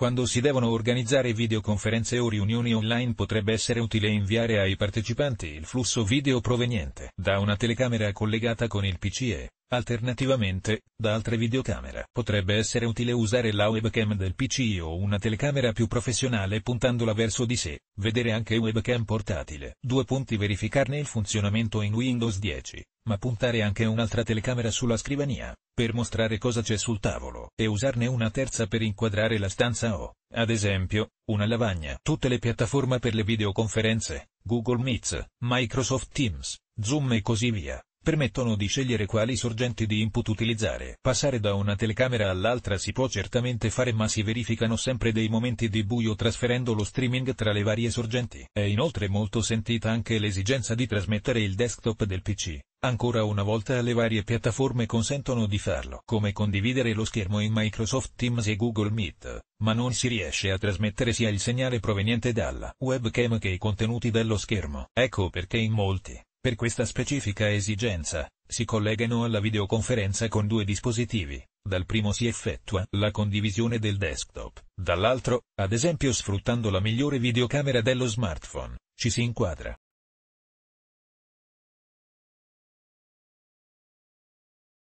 Quando si devono organizzare videoconferenze o riunioni online potrebbe essere utile inviare ai partecipanti il flusso video proveniente da una telecamera collegata con il PCE. Alternativamente, da altre videocamere potrebbe essere utile usare la webcam del PC o una telecamera più professionale puntandola verso di sé, vedere anche webcam portatile. Due punti verificarne il funzionamento in Windows 10, ma puntare anche un'altra telecamera sulla scrivania, per mostrare cosa c'è sul tavolo, e usarne una terza per inquadrare la stanza o, ad esempio, una lavagna. Tutte le piattaforme per le videoconferenze, Google Meets, Microsoft Teams, Zoom e così via permettono di scegliere quali sorgenti di input utilizzare. Passare da una telecamera all'altra si può certamente fare ma si verificano sempre dei momenti di buio trasferendo lo streaming tra le varie sorgenti. È inoltre molto sentita anche l'esigenza di trasmettere il desktop del PC. Ancora una volta le varie piattaforme consentono di farlo, come condividere lo schermo in Microsoft Teams e Google Meet, ma non si riesce a trasmettere sia il segnale proveniente dalla webcam che i contenuti dello schermo. Ecco perché in molti per questa specifica esigenza, si collegano alla videoconferenza con due dispositivi. Dal primo si effettua la condivisione del desktop, dall'altro, ad esempio sfruttando la migliore videocamera dello smartphone, ci si inquadra